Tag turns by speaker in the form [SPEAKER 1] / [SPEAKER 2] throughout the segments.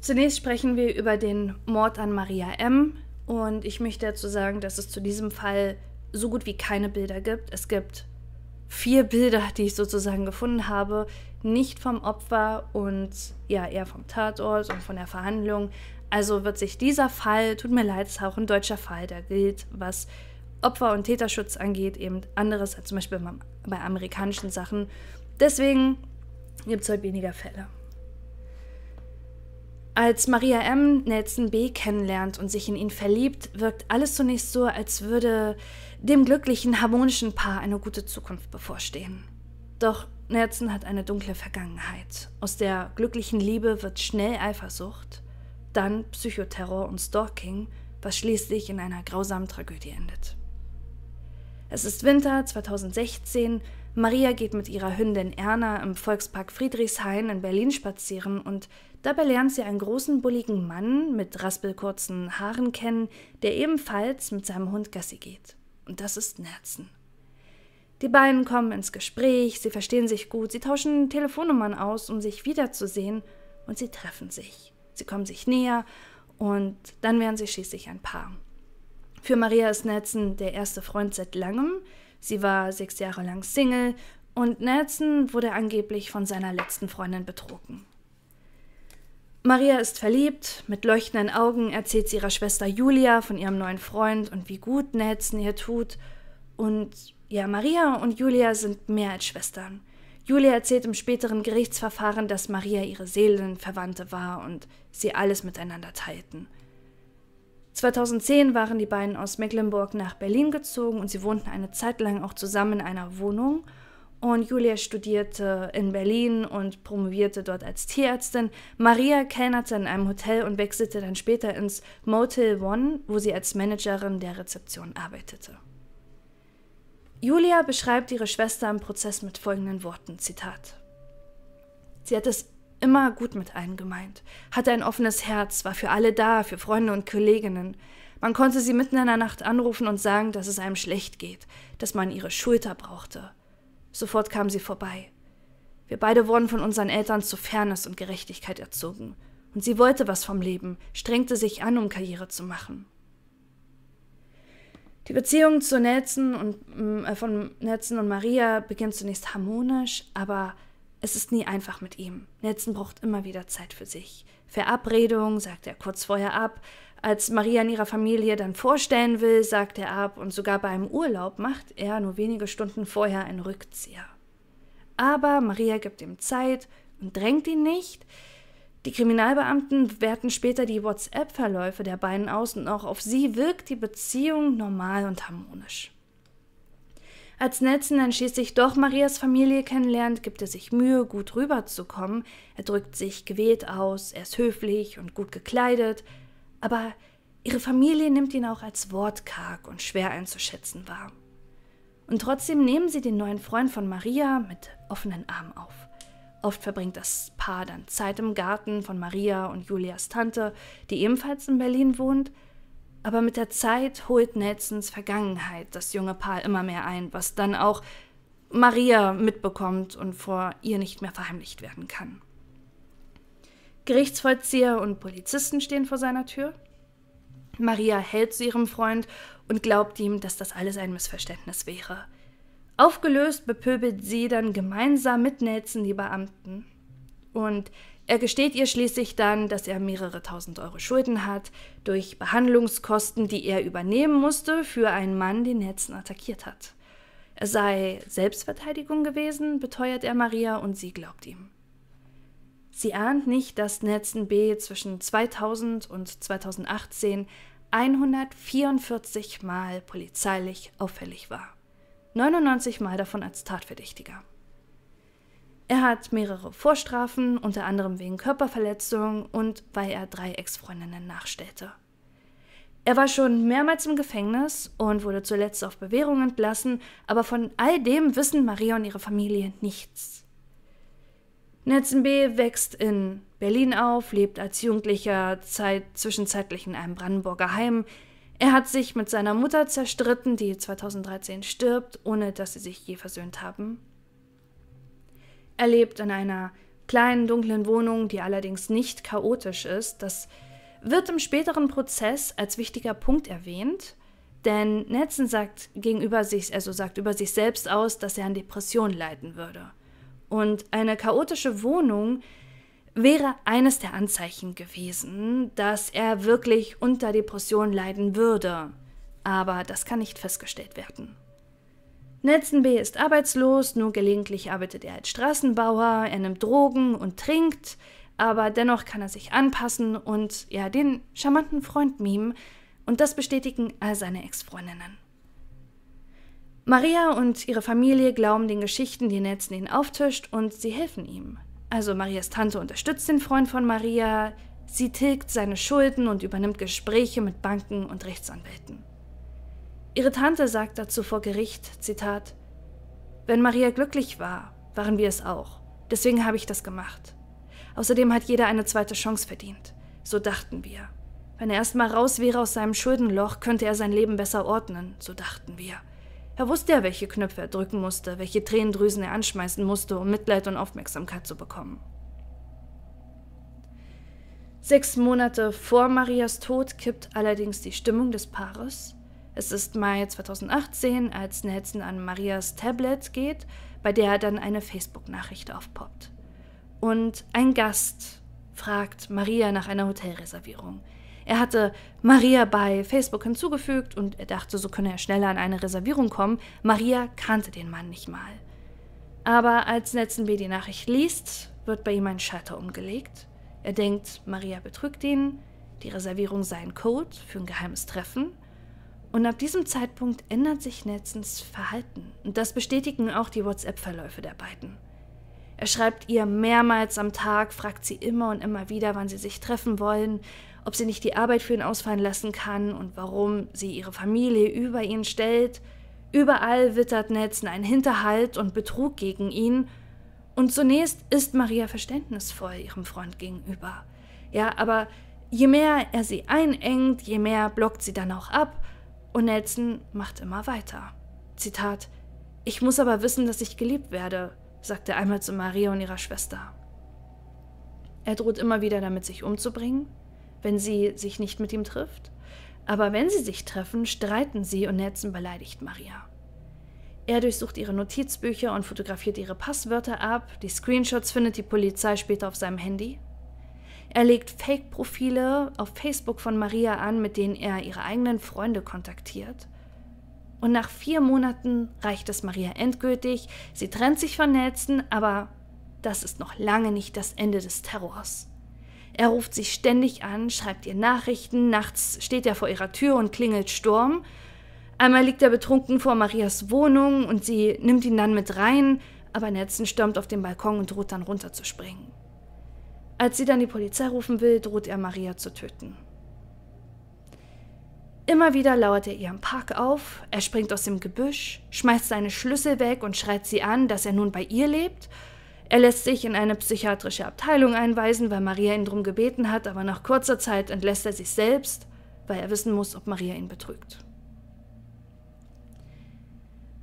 [SPEAKER 1] Zunächst sprechen wir über den Mord an Maria M. Und ich möchte dazu sagen, dass es zu diesem Fall so gut wie keine Bilder gibt. Es gibt vier Bilder, die ich sozusagen gefunden habe, nicht vom Opfer und ja, eher vom Tatort und von der Verhandlung. Also wird sich dieser Fall, tut mir leid, es ist auch ein deutscher Fall, der gilt, was Opfer- und Täterschutz angeht, eben anderes als zum Beispiel bei amerikanischen Sachen. Deswegen gibt es heute weniger Fälle. Als Maria M. Nelson B. kennenlernt und sich in ihn verliebt, wirkt alles zunächst so, als würde dem glücklichen, harmonischen Paar eine gute Zukunft bevorstehen. Doch Nelson hat eine dunkle Vergangenheit. Aus der glücklichen Liebe wird schnell Eifersucht, dann Psychoterror und Stalking, was schließlich in einer grausamen Tragödie endet. Es ist Winter 2016 Maria geht mit ihrer Hündin Erna im Volkspark Friedrichshain in Berlin spazieren und dabei lernt sie einen großen, bulligen Mann mit raspelkurzen Haaren kennen, der ebenfalls mit seinem Hund Gassi geht. Und das ist Nerzen. Die beiden kommen ins Gespräch, sie verstehen sich gut, sie tauschen Telefonnummern aus, um sich wiederzusehen und sie treffen sich. Sie kommen sich näher und dann werden sie schließlich ein Paar. Für Maria ist Nelson der erste Freund seit langem, Sie war sechs Jahre lang Single und Nelson wurde angeblich von seiner letzten Freundin betrogen. Maria ist verliebt, mit leuchtenden Augen erzählt sie ihrer Schwester Julia von ihrem neuen Freund und wie gut Nelson ihr tut. Und ja, Maria und Julia sind mehr als Schwestern. Julia erzählt im späteren Gerichtsverfahren, dass Maria ihre Seelenverwandte war und sie alles miteinander teilten. 2010 waren die beiden aus Mecklenburg nach Berlin gezogen und sie wohnten eine Zeit lang auch zusammen in einer Wohnung. Und Julia studierte in Berlin und promovierte dort als Tierärztin. Maria kellnerte in einem Hotel und wechselte dann später ins Motel One, wo sie als Managerin der Rezeption arbeitete. Julia beschreibt ihre Schwester im Prozess mit folgenden Worten, Zitat. Sie hat es immer gut mit allen gemeint, hatte ein offenes Herz, war für alle da, für Freunde und Kolleginnen. Man konnte sie mitten in der Nacht anrufen und sagen, dass es einem schlecht geht, dass man ihre Schulter brauchte. Sofort kam sie vorbei. Wir beide wurden von unseren Eltern zu Fairness und Gerechtigkeit erzogen. Und sie wollte was vom Leben, strengte sich an, um Karriere zu machen. Die Beziehung zu Nelson und, mm, äh, von Nelson und Maria beginnt zunächst harmonisch, aber es ist nie einfach mit ihm. Nelson braucht immer wieder Zeit für sich. Verabredung sagt er kurz vorher ab. Als Maria in ihrer Familie dann vorstellen will, sagt er ab und sogar bei einem Urlaub macht er nur wenige Stunden vorher einen Rückzieher. Aber Maria gibt ihm Zeit und drängt ihn nicht. Die Kriminalbeamten werten später die WhatsApp-Verläufe der beiden aus und auch auf sie wirkt die Beziehung normal und harmonisch. Als Nelson dann schließlich doch Marias Familie kennenlernt, gibt er sich Mühe, gut rüberzukommen. Er drückt sich gewählt aus, er ist höflich und gut gekleidet. Aber ihre Familie nimmt ihn auch als wortkarg und schwer einzuschätzen wahr. Und trotzdem nehmen sie den neuen Freund von Maria mit offenen Armen auf. Oft verbringt das Paar dann Zeit im Garten von Maria und Julias Tante, die ebenfalls in Berlin wohnt. Aber mit der Zeit holt Nelsons Vergangenheit das junge Paar immer mehr ein, was dann auch Maria mitbekommt und vor ihr nicht mehr verheimlicht werden kann. Gerichtsvollzieher und Polizisten stehen vor seiner Tür. Maria hält zu ihrem Freund und glaubt ihm, dass das alles ein Missverständnis wäre. Aufgelöst bepöbelt sie dann gemeinsam mit Nelson die Beamten. Und er gesteht ihr schließlich dann, dass er mehrere tausend Euro Schulden hat, durch Behandlungskosten, die er übernehmen musste für einen Mann, den Netzen attackiert hat. Es sei Selbstverteidigung gewesen, beteuert er Maria und sie glaubt ihm. Sie ahnt nicht, dass Netzen B. zwischen 2000 und 2018 144 Mal polizeilich auffällig war. 99 Mal davon als Tatverdächtiger. Er hat mehrere Vorstrafen, unter anderem wegen Körperverletzung und weil er drei Ex-Freundinnen nachstellte. Er war schon mehrmals im Gefängnis und wurde zuletzt auf Bewährung entlassen, aber von all dem wissen Maria und ihre Familie nichts. Nelson B. wächst in Berlin auf, lebt als Jugendlicher Zeit, zwischenzeitlich in einem Brandenburger Heim. Er hat sich mit seiner Mutter zerstritten, die 2013 stirbt, ohne dass sie sich je versöhnt haben. Er lebt in einer kleinen dunklen Wohnung, die allerdings nicht chaotisch ist. Das wird im späteren Prozess als wichtiger Punkt erwähnt, denn Nelson sagt gegenüber sich, also sagt über sich selbst aus, dass er an Depressionen leiden würde. Und eine chaotische Wohnung wäre eines der Anzeichen gewesen, dass er wirklich unter Depressionen leiden würde. Aber das kann nicht festgestellt werden. Netzen B ist arbeitslos, nur gelegentlich arbeitet er als Straßenbauer, er nimmt Drogen und trinkt, aber dennoch kann er sich anpassen und ja, den charmanten Freund mimen und das bestätigen all seine Ex-Freundinnen. Maria und ihre Familie glauben den Geschichten, die Netzen ihnen auftischt und sie helfen ihm. Also Marias Tante unterstützt den Freund von Maria, sie tilgt seine Schulden und übernimmt Gespräche mit Banken und Rechtsanwälten. Ihre Tante sagt dazu vor Gericht, Zitat, Wenn Maria glücklich war, waren wir es auch. Deswegen habe ich das gemacht. Außerdem hat jeder eine zweite Chance verdient. So dachten wir. Wenn er erst mal raus wäre aus seinem Schuldenloch, könnte er sein Leben besser ordnen. So dachten wir. Er wusste ja, welche Knöpfe er drücken musste, welche Tränendrüsen er anschmeißen musste, um Mitleid und Aufmerksamkeit zu bekommen. Sechs Monate vor Marias Tod kippt allerdings die Stimmung des Paares es ist Mai 2018, als Nelson an Marias Tablet geht, bei der dann eine Facebook-Nachricht aufpoppt. Und ein Gast fragt Maria nach einer Hotelreservierung. Er hatte Maria bei Facebook hinzugefügt und er dachte, so könne er schneller an eine Reservierung kommen. Maria kannte den Mann nicht mal. Aber als B die Nachricht liest, wird bei ihm ein Schalter umgelegt. Er denkt, Maria betrügt ihn, die Reservierung sei ein Code für ein geheimes Treffen. Und ab diesem Zeitpunkt ändert sich Nelsons Verhalten. Und das bestätigen auch die WhatsApp-Verläufe der beiden. Er schreibt ihr mehrmals am Tag, fragt sie immer und immer wieder, wann sie sich treffen wollen, ob sie nicht die Arbeit für ihn ausfallen lassen kann und warum sie ihre Familie über ihn stellt. Überall wittert Nelson einen Hinterhalt und Betrug gegen ihn. Und zunächst ist Maria verständnisvoll ihrem Freund gegenüber. Ja, aber je mehr er sie einengt, je mehr blockt sie dann auch ab und Nelson macht immer weiter. Zitat: Ich muss aber wissen, dass ich geliebt werde, sagt er einmal zu Maria und ihrer Schwester. Er droht immer wieder damit, sich umzubringen, wenn sie sich nicht mit ihm trifft. Aber wenn sie sich treffen, streiten sie und Nelson beleidigt Maria. Er durchsucht ihre Notizbücher und fotografiert ihre Passwörter ab. Die Screenshots findet die Polizei später auf seinem Handy. Er legt Fake-Profile auf Facebook von Maria an, mit denen er ihre eigenen Freunde kontaktiert. Und nach vier Monaten reicht es Maria endgültig. Sie trennt sich von Nelson, aber das ist noch lange nicht das Ende des Terrors. Er ruft sie ständig an, schreibt ihr Nachrichten, nachts steht er vor ihrer Tür und klingelt Sturm. Einmal liegt er betrunken vor Marias Wohnung und sie nimmt ihn dann mit rein, aber Nelson stürmt auf den Balkon und droht dann runterzuspringen. Als sie dann die Polizei rufen will, droht er Maria zu töten. Immer wieder lauert er ihr im Park auf, er springt aus dem Gebüsch, schmeißt seine Schlüssel weg und schreit sie an, dass er nun bei ihr lebt. Er lässt sich in eine psychiatrische Abteilung einweisen, weil Maria ihn darum gebeten hat, aber nach kurzer Zeit entlässt er sich selbst, weil er wissen muss, ob Maria ihn betrügt.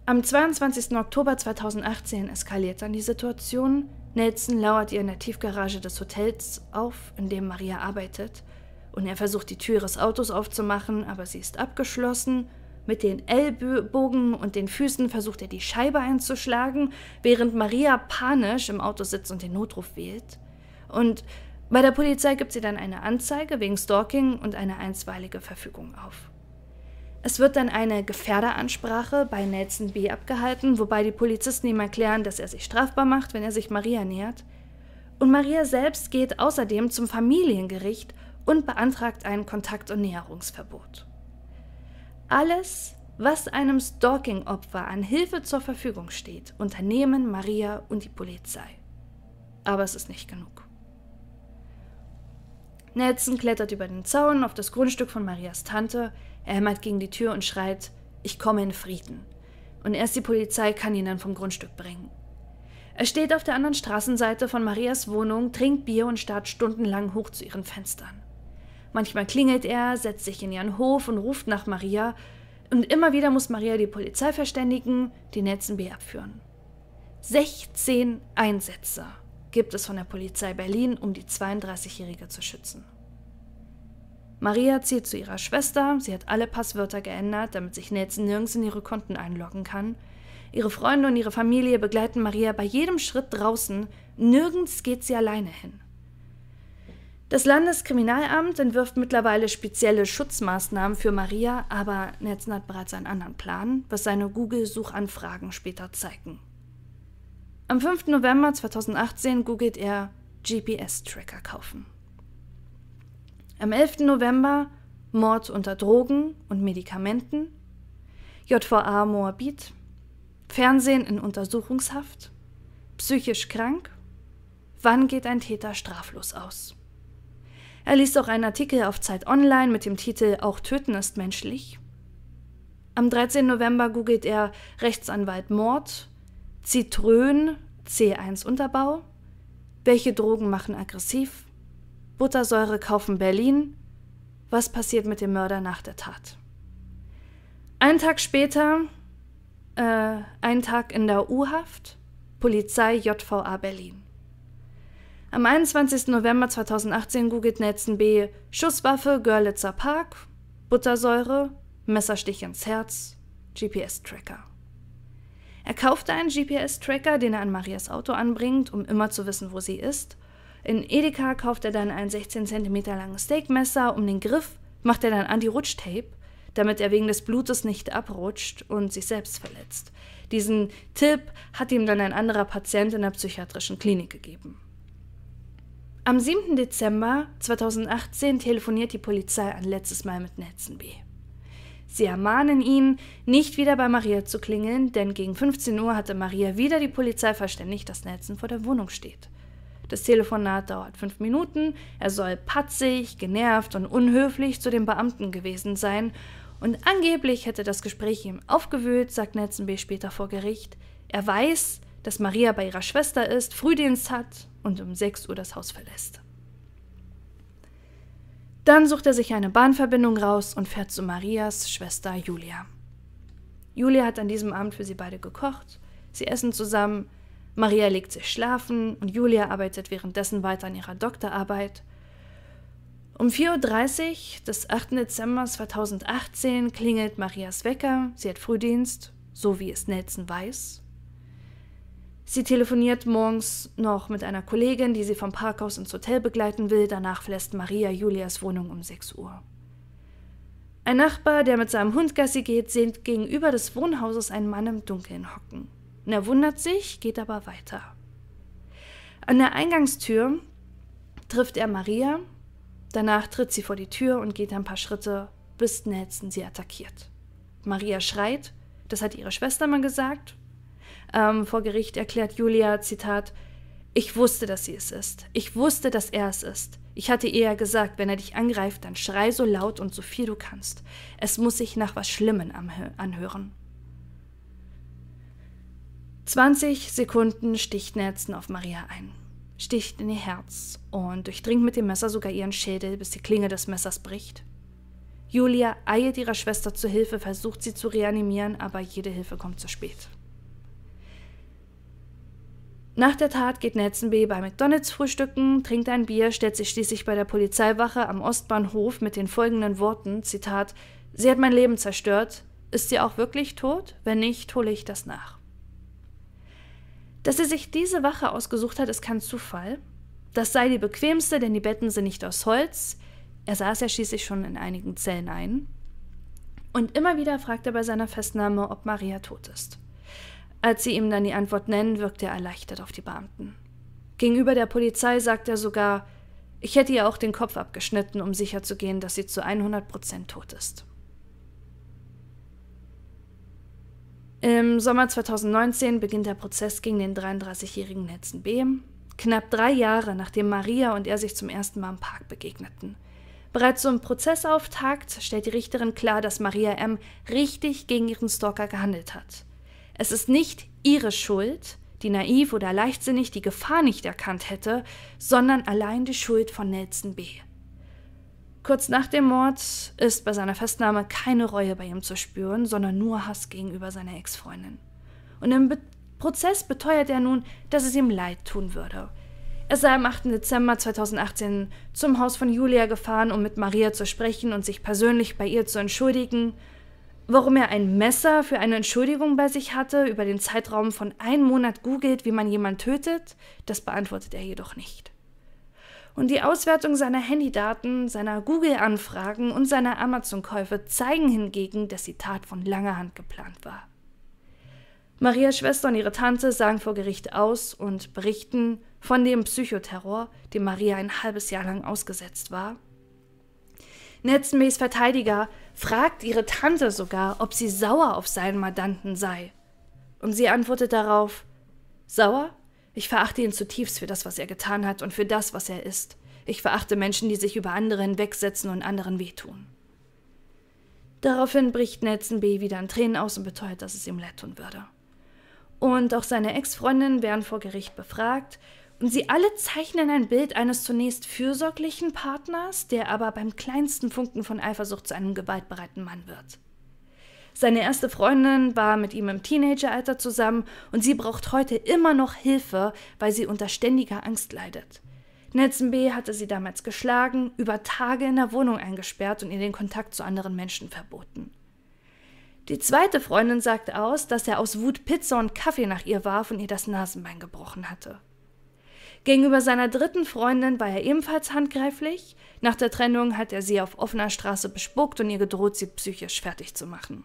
[SPEAKER 1] Am 22. Oktober 2018 eskaliert dann die Situation, Nelson lauert ihr in der Tiefgarage des Hotels auf, in dem Maria arbeitet, und er versucht die Tür ihres Autos aufzumachen, aber sie ist abgeschlossen. Mit den Ellbogen und den Füßen versucht er die Scheibe einzuschlagen, während Maria panisch im Auto sitzt und den Notruf wählt. Und bei der Polizei gibt sie dann eine Anzeige wegen Stalking und eine einstweilige Verfügung auf. Es wird dann eine Gefährderansprache bei Nelson B. abgehalten, wobei die Polizisten ihm erklären, dass er sich strafbar macht, wenn er sich Maria nähert. Und Maria selbst geht außerdem zum Familiengericht und beantragt ein Kontakt- und Näherungsverbot. Alles, was einem Stalking-Opfer an Hilfe zur Verfügung steht, unternehmen Maria und die Polizei. Aber es ist nicht genug. Nelson klettert über den Zaun auf das Grundstück von Marias Tante, er hämmert gegen die Tür und schreit, ich komme in Frieden. Und erst die Polizei kann ihn dann vom Grundstück bringen. Er steht auf der anderen Straßenseite von Marias Wohnung, trinkt Bier und starrt stundenlang hoch zu ihren Fenstern. Manchmal klingelt er, setzt sich in ihren Hof und ruft nach Maria, und immer wieder muss Maria die Polizei verständigen, die Netzen B abführen. 16 Einsätze gibt es von der Polizei Berlin, um die 32-Jährige zu schützen. Maria zieht zu ihrer Schwester, sie hat alle Passwörter geändert, damit sich Nelson nirgends in ihre Konten einloggen kann. Ihre Freunde und ihre Familie begleiten Maria bei jedem Schritt draußen, nirgends geht sie alleine hin. Das Landeskriminalamt entwirft mittlerweile spezielle Schutzmaßnahmen für Maria, aber Nelson hat bereits einen anderen Plan, was seine Google-Suchanfragen später zeigen. Am 5. November 2018 googelt er GPS-Tracker kaufen. Am 11. November Mord unter Drogen und Medikamenten, JVA Moabit, Fernsehen in Untersuchungshaft, psychisch krank, wann geht ein Täter straflos aus? Er liest auch einen Artikel auf Zeit Online mit dem Titel Auch Töten ist menschlich. Am 13. November googelt er Rechtsanwalt Mord, Zitrön, C1 Unterbau, welche Drogen machen aggressiv Buttersäure kaufen Berlin. Was passiert mit dem Mörder nach der Tat? Einen Tag später, äh, einen Tag in der U-Haft, Polizei JVA Berlin. Am 21. November 2018 googelt Nelson B. Schusswaffe Görlitzer Park, Buttersäure, Messerstich ins Herz, GPS-Tracker. Er kaufte einen GPS-Tracker, den er an Marias Auto anbringt, um immer zu wissen, wo sie ist, in Edeka kauft er dann ein 16 cm langes Steakmesser. Um den Griff macht er dann Anti-Rutschtape, damit er wegen des Blutes nicht abrutscht und sich selbst verletzt. Diesen Tipp hat ihm dann ein anderer Patient in der psychiatrischen Klinik gegeben. Am 7. Dezember 2018 telefoniert die Polizei ein letztes Mal mit Nelson B. Sie ermahnen ihn, nicht wieder bei Maria zu klingeln, denn gegen 15 Uhr hatte Maria wieder die Polizei verständigt, dass Nelson vor der Wohnung steht. Das Telefonat dauert fünf Minuten, er soll patzig, genervt und unhöflich zu dem Beamten gewesen sein und angeblich hätte das Gespräch ihm aufgewühlt, sagt B. später vor Gericht. Er weiß, dass Maria bei ihrer Schwester ist, Frühdienst hat und um 6 Uhr das Haus verlässt. Dann sucht er sich eine Bahnverbindung raus und fährt zu Marias Schwester Julia. Julia hat an diesem Abend für sie beide gekocht. Sie essen zusammen, Maria legt sich schlafen und Julia arbeitet währenddessen weiter an ihrer Doktorarbeit. Um 4.30 Uhr des 8. Dezember 2018 klingelt Marias Wecker, sie hat Frühdienst, so wie es Nelson weiß. Sie telefoniert morgens noch mit einer Kollegin, die sie vom Parkhaus ins Hotel begleiten will, danach verlässt Maria Julias Wohnung um 6 Uhr. Ein Nachbar, der mit seinem Hund Gassi geht, sehnt gegenüber des Wohnhauses einen Mann im Dunkeln hocken. Und er wundert sich, geht aber weiter. An der Eingangstür trifft er Maria, danach tritt sie vor die Tür und geht ein paar Schritte, bis Nelson sie attackiert. Maria schreit, das hat ihre Schwester mal gesagt. Ähm, vor Gericht erklärt Julia, Zitat, ich wusste, dass sie es ist. Ich wusste, dass er es ist. Ich hatte ihr ja gesagt, wenn er dich angreift, dann schrei so laut und so viel du kannst. Es muss sich nach was Schlimmem anhören. 20 Sekunden Stichnetzen auf Maria ein, sticht in ihr Herz und durchdringt mit dem Messer sogar ihren Schädel, bis die Klinge des Messers bricht. Julia eilt ihrer Schwester zu Hilfe, versucht sie zu reanimieren, aber jede Hilfe kommt zu spät. Nach der Tat geht Netzenby bei McDonalds frühstücken, trinkt ein Bier, stellt sich schließlich bei der Polizeiwache am Ostbahnhof mit den folgenden Worten: Zitat, Sie hat mein Leben zerstört. Ist sie auch wirklich tot? Wenn nicht, hole ich das nach. Dass er sich diese Wache ausgesucht hat, ist kein Zufall. Das sei die bequemste, denn die Betten sind nicht aus Holz. Er saß ja schließlich schon in einigen Zellen ein. Und immer wieder fragt er bei seiner Festnahme, ob Maria tot ist. Als sie ihm dann die Antwort nennen, wirkt er erleichtert auf die Beamten. Gegenüber der Polizei sagt er sogar, ich hätte ihr auch den Kopf abgeschnitten, um sicherzugehen, dass sie zu 100 Prozent tot ist. Im Sommer 2019 beginnt der Prozess gegen den 33-jährigen Netzen B. Knapp drei Jahre nachdem Maria und er sich zum ersten Mal im Park begegneten. Bereits zum Prozessauftakt stellt die Richterin klar, dass Maria M. richtig gegen ihren Stalker gehandelt hat. Es ist nicht ihre Schuld, die naiv oder leichtsinnig die Gefahr nicht erkannt hätte, sondern allein die Schuld von Nelson B. Kurz nach dem Mord ist bei seiner Festnahme keine Reue bei ihm zu spüren, sondern nur Hass gegenüber seiner Ex-Freundin. Und im Be Prozess beteuert er nun, dass es ihm leid tun würde. Er sei am 8. Dezember 2018 zum Haus von Julia gefahren, um mit Maria zu sprechen und sich persönlich bei ihr zu entschuldigen, warum er ein Messer für eine Entschuldigung bei sich hatte, über den Zeitraum von einem Monat googelt, wie man jemanden tötet, das beantwortet er jedoch nicht. Und die Auswertung seiner Handydaten, seiner Google-Anfragen und seiner Amazon-Käufe zeigen hingegen, dass die Tat von langer Hand geplant war. Marias Schwester und ihre Tante sagen vor Gericht aus und berichten von dem Psychoterror, dem Maria ein halbes Jahr lang ausgesetzt war. Netzenbys Verteidiger fragt ihre Tante sogar, ob sie sauer auf seinen Mandanten sei. Und sie antwortet darauf, sauer? Ich verachte ihn zutiefst für das, was er getan hat und für das, was er ist. Ich verachte Menschen, die sich über andere hinwegsetzen und anderen wehtun. Daraufhin bricht Nelson B. wieder in Tränen aus und beteuert, dass es ihm leid tun würde. Und auch seine Ex-Freundinnen werden vor Gericht befragt und sie alle zeichnen ein Bild eines zunächst fürsorglichen Partners, der aber beim kleinsten Funken von Eifersucht zu einem gewaltbereiten Mann wird. Seine erste Freundin war mit ihm im Teenageralter zusammen und sie braucht heute immer noch Hilfe, weil sie unter ständiger Angst leidet. Nelson B. hatte sie damals geschlagen, über Tage in der Wohnung eingesperrt und ihr den Kontakt zu anderen Menschen verboten. Die zweite Freundin sagte aus, dass er aus Wut Pizza und Kaffee nach ihr warf und ihr das Nasenbein gebrochen hatte. Gegenüber seiner dritten Freundin war er ebenfalls handgreiflich. Nach der Trennung hat er sie auf offener Straße bespuckt und ihr gedroht, sie psychisch fertig zu machen.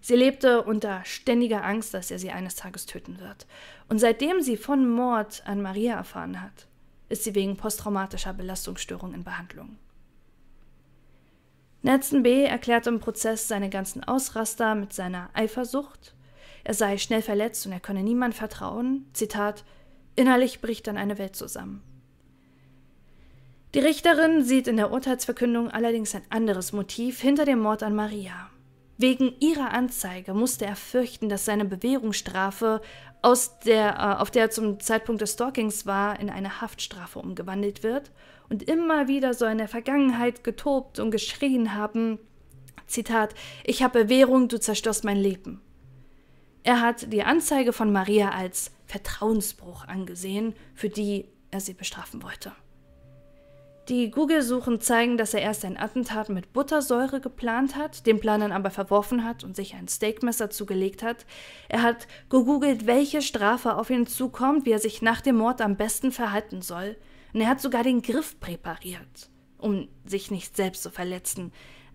[SPEAKER 1] Sie lebte unter ständiger Angst, dass er sie eines Tages töten wird. Und seitdem sie von Mord an Maria erfahren hat, ist sie wegen posttraumatischer Belastungsstörung in Behandlung. Nelson B. erklärt im Prozess seine ganzen Ausraster mit seiner Eifersucht. Er sei schnell verletzt und er könne niemand vertrauen. Zitat: Innerlich bricht dann eine Welt zusammen. Die Richterin sieht in der Urteilsverkündung allerdings ein anderes Motiv hinter dem Mord an Maria. Wegen ihrer Anzeige musste er fürchten, dass seine Bewährungsstrafe, der, äh, auf der er zum Zeitpunkt des Stalkings war, in eine Haftstrafe umgewandelt wird. Und immer wieder soll in der Vergangenheit getobt und geschrien haben, Zitat, ich habe Bewährung, du zerstörst mein Leben. Er hat die Anzeige von Maria als Vertrauensbruch angesehen, für die er sie bestrafen wollte. Die Google-Suchen zeigen, dass er erst ein Attentat mit Buttersäure geplant hat, den Plan dann aber verworfen hat und sich ein Steakmesser zugelegt hat. Er hat gegoogelt, welche Strafe auf ihn zukommt, wie er sich nach dem Mord am besten verhalten soll. Und er hat sogar den Griff präpariert, um sich nicht selbst zu verletzen.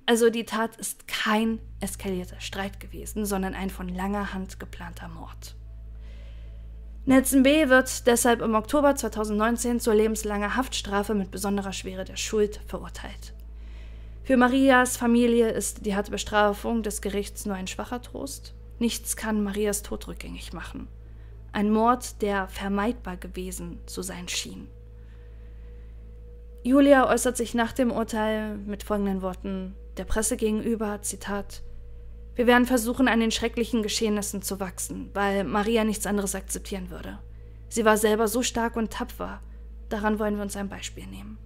[SPEAKER 1] Also die Tat ist kein eskalierter Streit gewesen, sondern ein von langer Hand geplanter Mord. Nelson B. wird deshalb im Oktober 2019 zur lebenslanger Haftstrafe mit besonderer Schwere der Schuld verurteilt. Für Marias Familie ist die harte Bestrafung des Gerichts nur ein schwacher Trost. Nichts kann Marias Tod rückgängig machen. Ein Mord, der vermeidbar gewesen zu sein schien. Julia äußert sich nach dem Urteil mit folgenden Worten der Presse gegenüber, Zitat, wir werden versuchen, an den schrecklichen Geschehnissen zu wachsen, weil Maria nichts anderes akzeptieren würde. Sie war selber so stark und tapfer. Daran wollen wir uns ein Beispiel nehmen.